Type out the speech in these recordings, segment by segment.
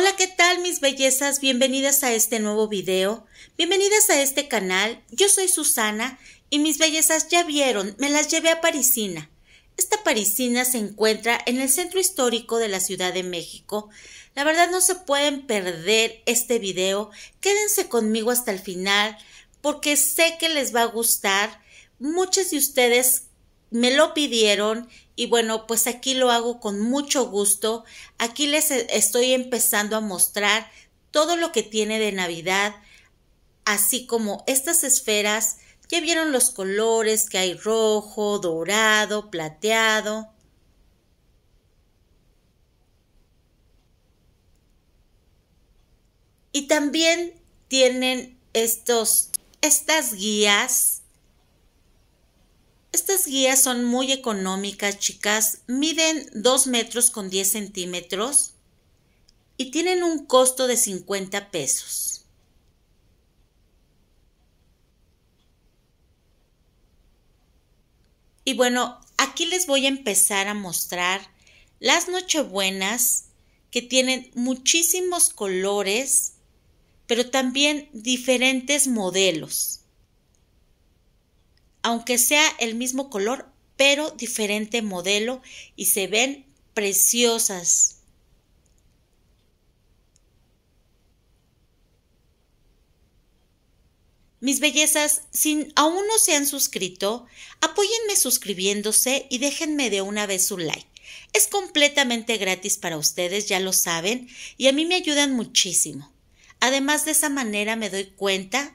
Hola, ¿qué tal mis bellezas? Bienvenidas a este nuevo video, bienvenidas a este canal. Yo soy Susana y mis bellezas ya vieron, me las llevé a Parisina. Esta Parisina se encuentra en el centro histórico de la Ciudad de México. La verdad no se pueden perder este video, quédense conmigo hasta el final porque sé que les va a gustar. Muchos de ustedes me lo pidieron y bueno, pues aquí lo hago con mucho gusto. Aquí les e-, estoy empezando a mostrar todo lo que tiene de Navidad, así como estas esferas. Ya vieron los colores que hay rojo, dorado, plateado. Y también tienen estos, estas guías estas guías son muy económicas, chicas. Miden 2 metros con 10 centímetros y tienen un costo de 50 pesos. Y bueno, aquí les voy a empezar a mostrar las nochebuenas que tienen muchísimos colores, pero también diferentes modelos aunque sea el mismo color, pero diferente modelo y se ven preciosas. Mis bellezas, si aún no se han suscrito, apóyenme suscribiéndose y déjenme de una vez un like. Es completamente gratis para ustedes, ya lo saben, y a mí me ayudan muchísimo. Además, de esa manera me doy cuenta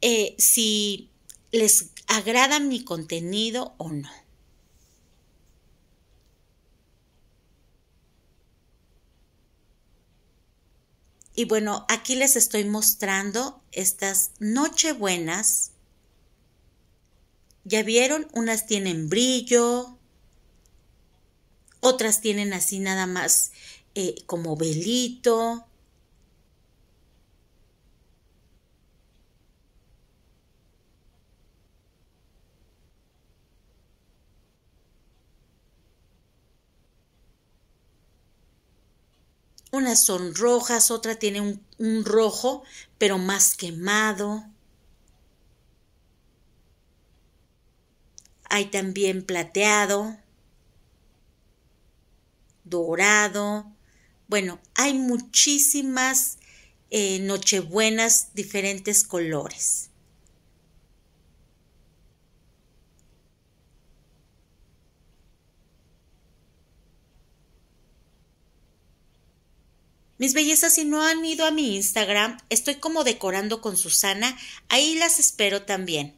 eh, si les agrada mi contenido o no. Y bueno, aquí les estoy mostrando estas nochebuenas. Ya vieron, unas tienen brillo, otras tienen así nada más eh, como velito, Unas son rojas, otra tiene un, rojo, pero más quemado. Hay también plateado, dorado. Bueno, hay muchísimas eh, nochebuenas diferentes colores. Mis bellezas, si no han ido a mi Instagram, estoy como decorando con Susana, ahí las espero también.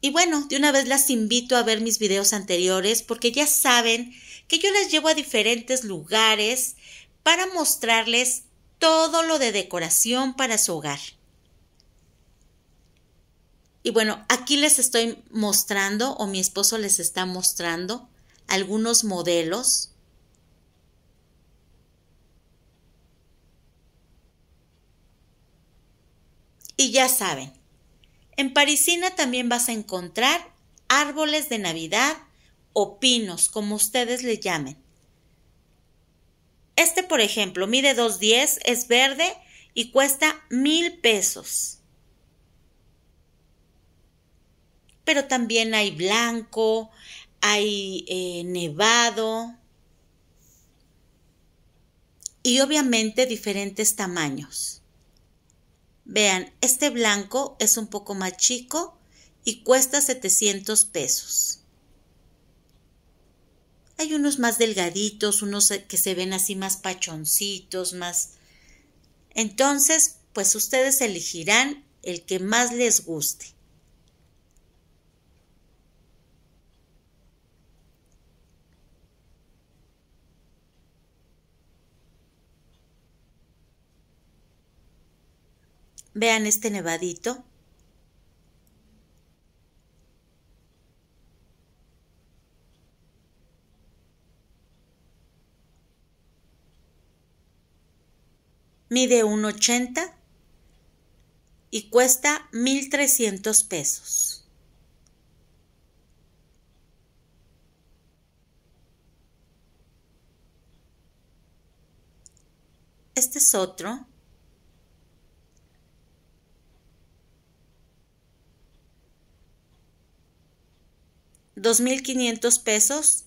Y bueno, de una vez las invito a ver mis videos anteriores porque ya saben que yo las llevo a diferentes lugares para mostrarles todo lo de decoración para su hogar. Y bueno, aquí les estoy mostrando o mi esposo les está mostrando algunos modelos Y ya saben, en Parisina también vas a encontrar árboles de Navidad o pinos, como ustedes le llamen. Este, por ejemplo, mide 2.10, es verde y cuesta mil pesos. Pero también hay blanco, hay eh, nevado y obviamente diferentes tamaños. Vean, este blanco es un poco más chico y cuesta 700 pesos. Hay unos más delgaditos, unos que se ven así más pachoncitos, más... Entonces, pues ustedes elegirán el que más les guste. Vean este nevadito. Mide un ochenta y cuesta 1,300 pesos. Este es otro. 2.500 pesos.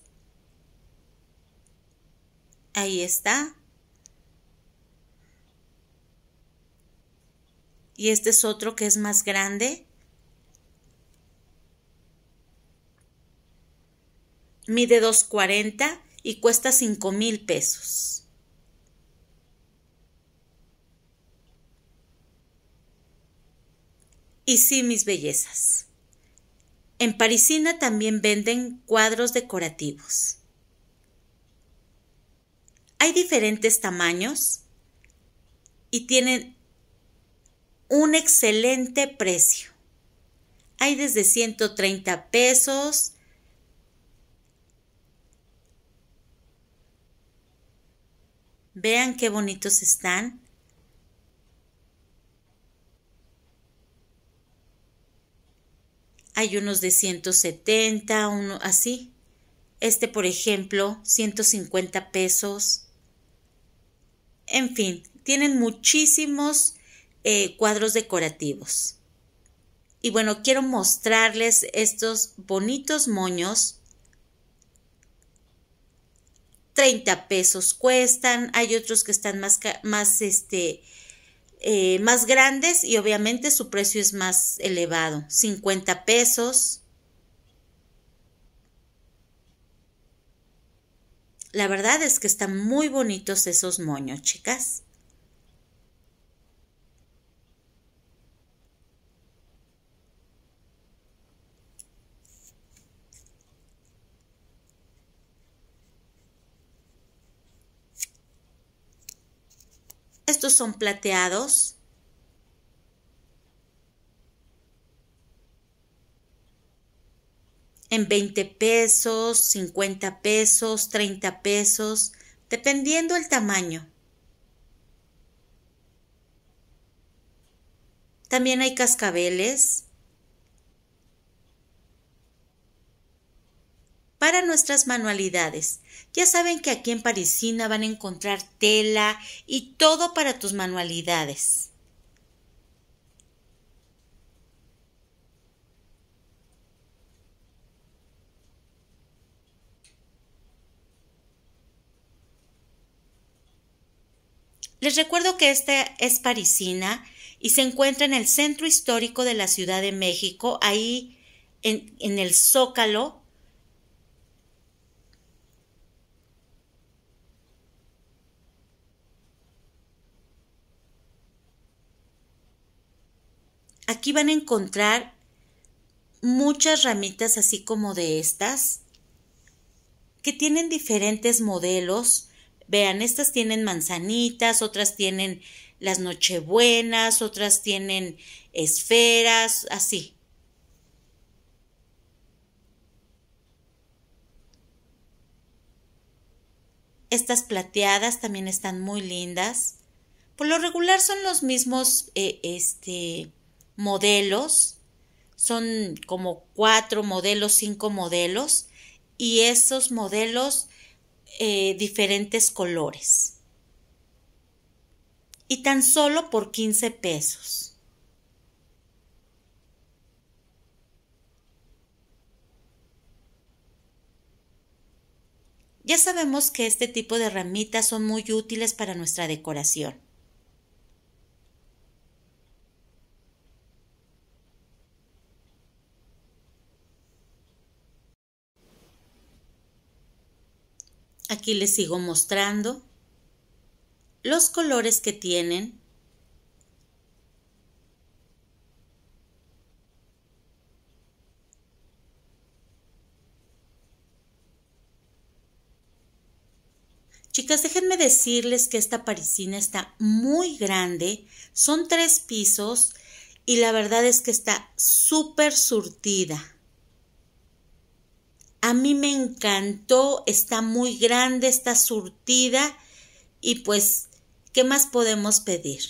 Ahí está. Y este es otro que es más grande. Mide 2.40 y cuesta cinco mil pesos. Y sí, mis bellezas. En Parisina también venden cuadros decorativos. Hay diferentes tamaños y tienen un excelente precio. Hay desde 130 pesos Vean qué bonitos están. hay unos de 170, uno así. Este, por ejemplo, 150 pesos. En fin, tienen muchísimos eh, cuadros decorativos. Y bueno, quiero mostrarles estos bonitos moños. 30 pesos cuestan, hay otros que están más, más este, eh, más grandes y obviamente su precio es más elevado, 50 pesos. La verdad es que están muy bonitos esos moños, chicas. Estos son plateados. En 20 pesos, 50 pesos, 30 pesos, dependiendo el tamaño. También hay cascabeles. para nuestras manualidades. Ya saben que aquí en Parisina van a encontrar tela y todo para tus manualidades. Les recuerdo que esta es Parisina y se encuentra en el centro histórico de la Ciudad de México, ahí en, en el Zócalo, Aquí van a encontrar muchas ramitas así como de estas que tienen diferentes modelos. Vean, estas tienen manzanitas, otras tienen las nochebuenas, otras tienen esferas, así. Estas plateadas también están muy lindas. Por lo regular son los mismos, eh, este, modelos, son como cuatro modelos, cinco modelos, y esos modelos eh, diferentes colores. Y tan solo por 15 pesos. Ya sabemos que este tipo de ramitas son muy útiles para nuestra decoración. Aquí les sigo mostrando los colores que tienen. Chicas, déjenme decirles que esta parisina está muy grande, son tres pisos y la verdad es que está súper surtida. A mí me encantó, está muy grande, está surtida y pues, ¿qué más podemos pedir?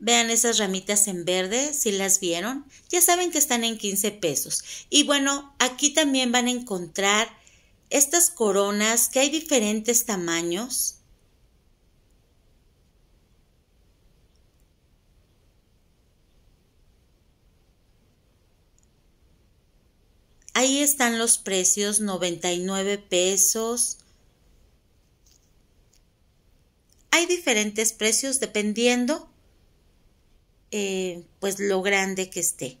Vean esas ramitas en verde, si las vieron, ya saben que están en 15 pesos. Y bueno, aquí también van a encontrar estas coronas que hay diferentes tamaños Ahí están los precios, 99 pesos. Hay diferentes precios dependiendo eh, pues lo grande que esté.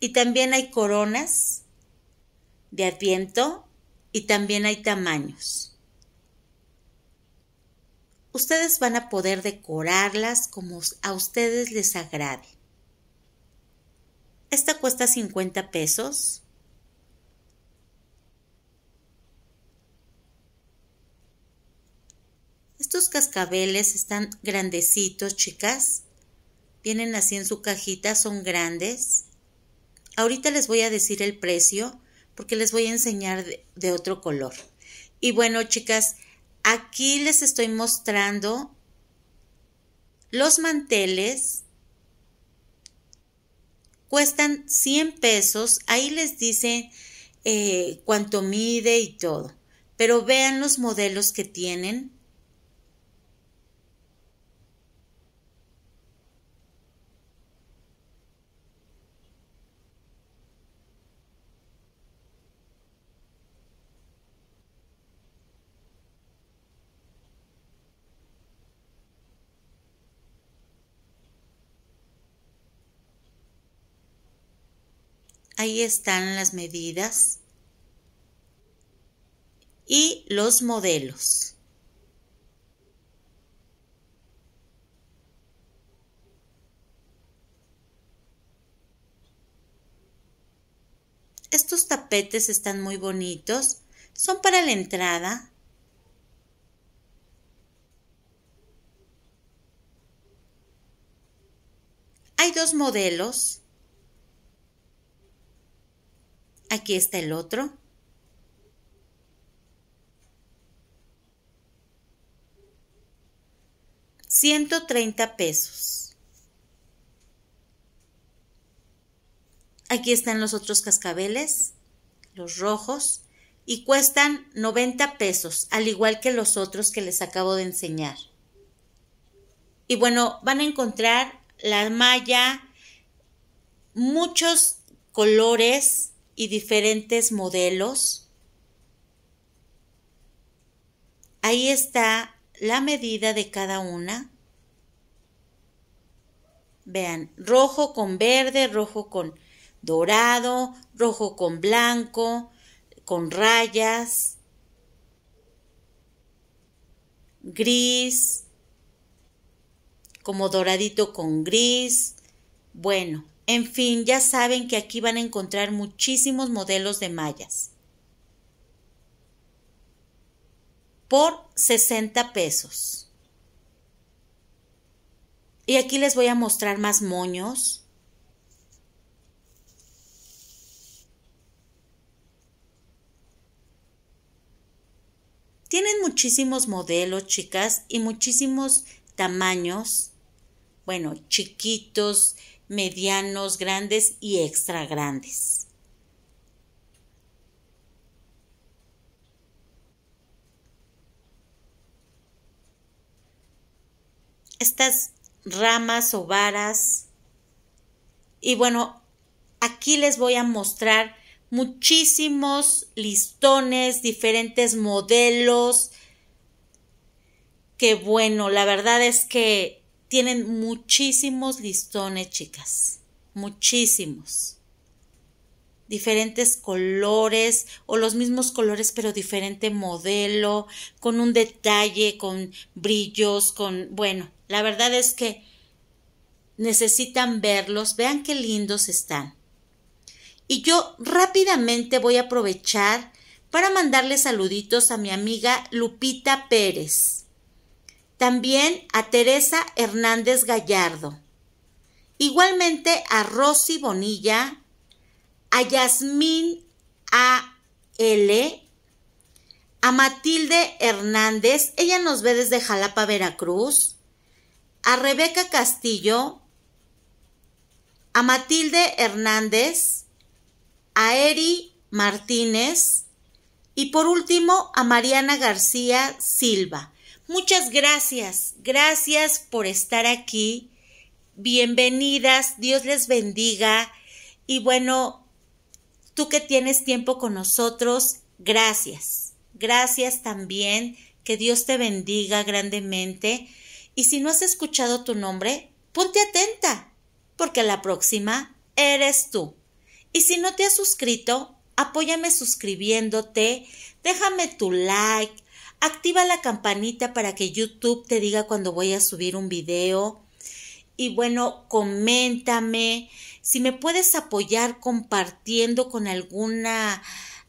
Y también hay coronas de adviento y también hay tamaños. Ustedes van a poder decorarlas como a ustedes les agrade. Esta cuesta 50 pesos. Estos cascabeles están grandecitos, chicas. Vienen así en su cajita, son grandes. Ahorita les voy a decir el precio porque les voy a enseñar de, de otro color. Y bueno, chicas, aquí les estoy mostrando los manteles cuestan 100 pesos, ahí les dice eh, cuánto mide y todo, pero vean los modelos que tienen Ahí están las medidas y los modelos. Estos tapetes están muy bonitos. Son para la entrada. Hay dos modelos. Aquí está el otro. $130 pesos. Aquí están los otros cascabeles, los rojos, y cuestan 90 pesos, al igual que los otros que les acabo de enseñar. Y bueno, van a encontrar la malla, muchos colores, y diferentes modelos, ahí está la medida de cada una. Vean, rojo con verde, rojo con dorado, rojo con blanco, con rayas, gris, como doradito con gris. Bueno, en fin, ya saben que aquí van a encontrar muchísimos modelos de mallas. Por 60 pesos. Y aquí les voy a mostrar más moños. Tienen muchísimos modelos, chicas, y muchísimos tamaños. Bueno, chiquitos, medianos, grandes y extra grandes. Estas ramas o varas. Y bueno, aquí les voy a mostrar muchísimos listones, diferentes modelos. Que bueno, la verdad es que tienen muchísimos listones, chicas. Muchísimos. Diferentes colores o los mismos colores pero diferente modelo, con un detalle, con brillos, con... Bueno, la verdad es que necesitan verlos. Vean qué lindos están. Y yo rápidamente voy a aprovechar para mandarle saluditos a mi amiga Lupita Pérez. También a Teresa Hernández Gallardo. Igualmente a Rosy Bonilla, a Yasmín A. L., a Matilde Hernández, ella nos ve desde Jalapa, Veracruz, a Rebeca Castillo, a Matilde Hernández, a Eri Martínez y por último a Mariana García Silva. Muchas gracias, gracias por estar aquí. Bienvenidas, Dios les bendiga. Y bueno, tú que tienes tiempo con nosotros, gracias. Gracias también. Que Dios te bendiga grandemente. Y si no has escuchado tu nombre, ponte atenta, porque la próxima eres tú. Y si no te has suscrito, apóyame suscribiéndote, déjame tu like, Activa la campanita para que YouTube te diga cuando voy a subir un video. Y bueno, coméntame. Si me puedes apoyar compartiendo con alguna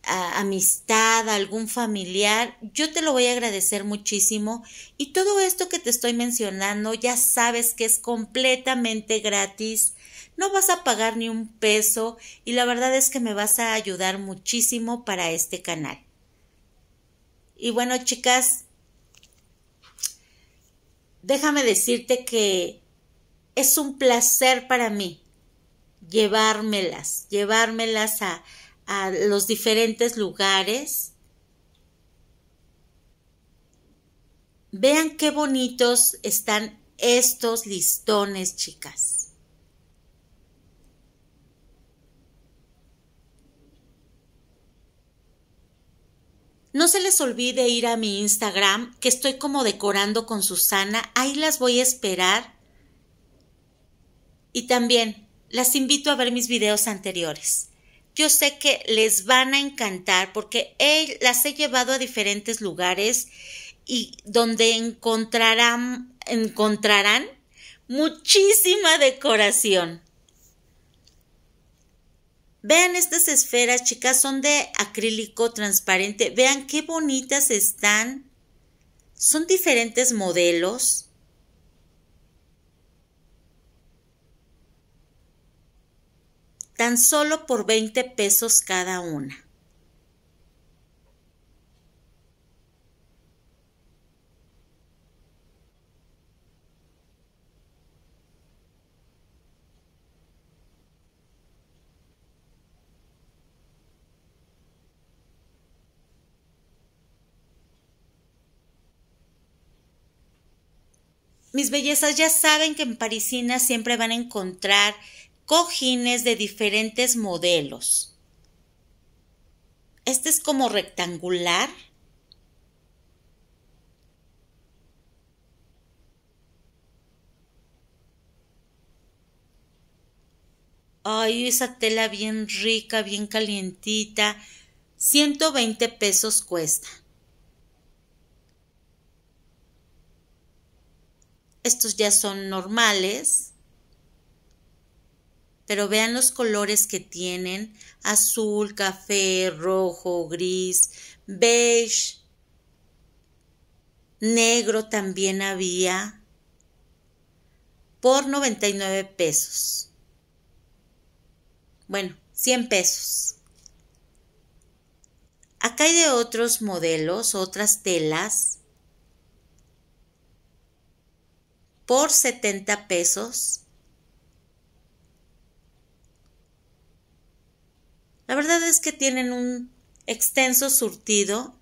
amistad, algún familiar, yo te lo voy a agradecer muchísimo. Y todo esto que te estoy mencionando, ya sabes que es completamente gratis. No vas a pagar ni un peso y la verdad es que me vas a ayudar muchísimo para este canal. Y bueno, chicas, déjame decirte que es un placer para mí llevármelas, llevármelas a, a los diferentes lugares. Vean qué bonitos están estos listones, chicas. No se les olvide ir a mi Instagram, que estoy como decorando con Susana. Ahí las voy a esperar. Y también las invito a ver mis videos anteriores. Yo sé que les van a encantar porque las he llevado a diferentes lugares y donde encontrarán, encontrarán muchísima decoración. Vean estas esferas, chicas, son de acrílico transparente. Vean qué bonitas están. Son diferentes modelos. Tan solo por 20 pesos cada una. Mis bellezas ya saben que en Parisina siempre van a encontrar cojines de diferentes modelos. Este es como rectangular. Ay, esa tela bien rica, bien calientita. 120 pesos cuesta. Estos ya son normales. Pero vean los colores que tienen. Azul, café, rojo, gris, beige. Negro también había. Por 99 pesos. Bueno, 100 pesos. Acá hay de otros modelos, otras telas por 70 pesos. La verdad es que tienen un extenso surtido.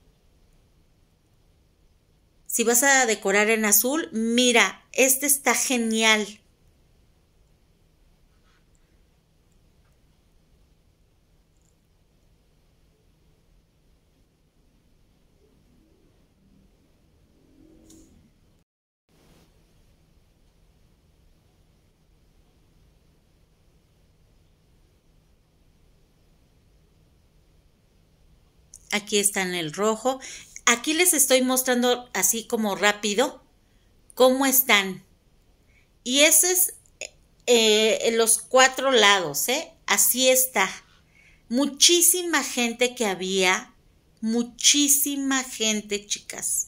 Si vas a decorar en azul, mira, este está genial. aquí está en el rojo. Aquí les estoy mostrando así como rápido cómo están. Y ese es eh, los cuatro lados, ¿eh? Así está. Muchísima gente que había, muchísima gente, chicas.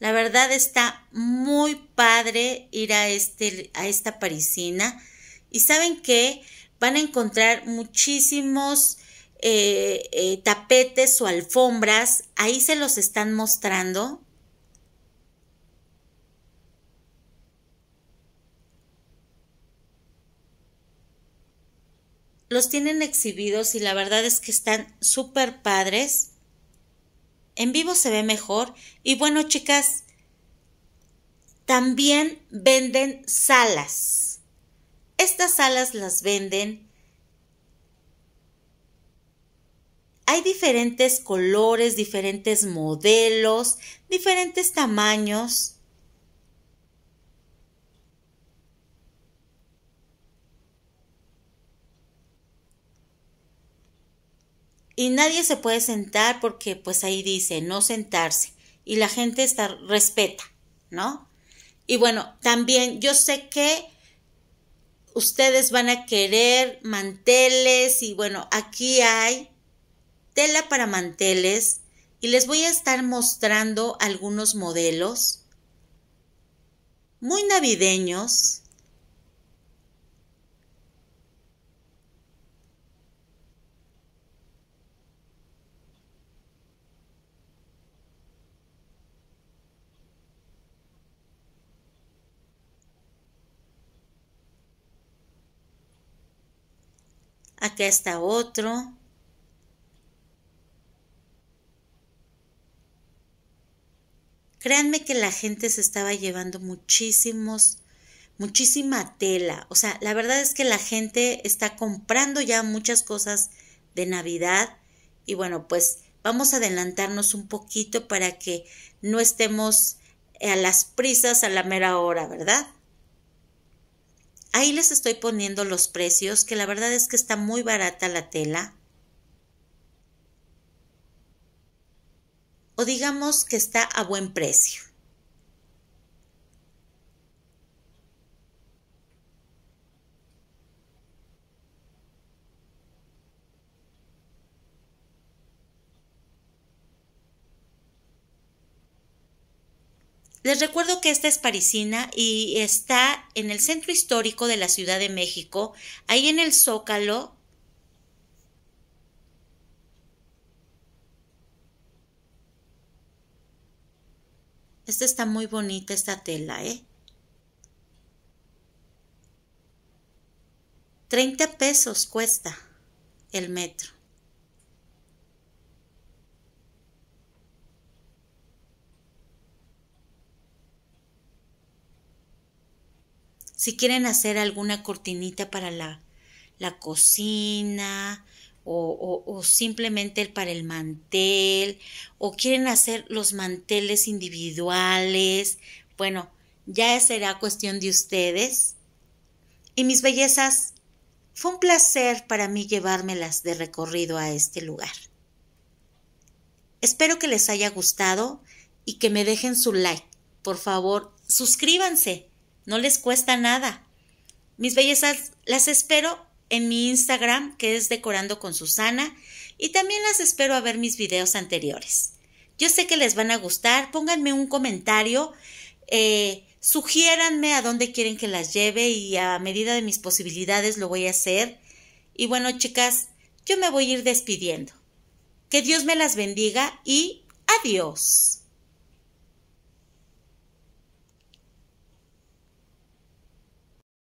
La verdad está muy padre ir a, este, a esta parisina. Y saben que van a encontrar muchísimos eh, eh, tapetes o alfombras. Ahí se los están mostrando. Los tienen exhibidos y la verdad es que están súper padres. En vivo se ve mejor. Y bueno, chicas, también venden salas. Estas alas las venden. Hay diferentes colores, diferentes modelos, diferentes tamaños. y nadie se puede sentar porque pues ahí dice no sentarse y la gente está respeta, ¿no? Y bueno, también yo sé que ustedes van a querer manteles y bueno, aquí hay tela para manteles y les voy a estar mostrando algunos modelos muy navideños acá está otro. Créanme que la gente se estaba llevando muchísimos, muchísima tela. O sea, la verdad es que la gente está comprando ya muchas cosas de Navidad. Y bueno, pues vamos a adelantarnos un poquito para que no estemos a las prisas a la mera hora, ¿verdad? Ahí les estoy poniendo los precios, que la verdad es que está muy barata la tela. O digamos que está a buen precio. Les recuerdo que esta es parisina y está en el centro histórico de la Ciudad de México, ahí en el Zócalo. Esta está muy bonita, esta tela, ¿eh? 30 pesos cuesta el metro. Si quieren hacer alguna cortinita para la, la cocina o, o simplemente para el mantel o quieren hacer los manteles individuales, bueno, ya será cuestión de ustedes. Y mis bellezas, fue un placer para mí llevármelas de recorrido a este lugar. Espero que les haya gustado y que me dejen su like. Por favor, suscríbanse no les cuesta nada. Mis bellezas, las espero en mi Instagram, que es Decorando con Susana, y también las espero a ver mis videos anteriores. Yo sé que les van a gustar, pónganme un comentario, eh, sugiéranme a dónde quieren que las lleve y a medida de mis posibilidades lo voy a hacer. Y bueno, chicas, yo me voy a ir despidiendo. Que Dios me las bendiga y adiós.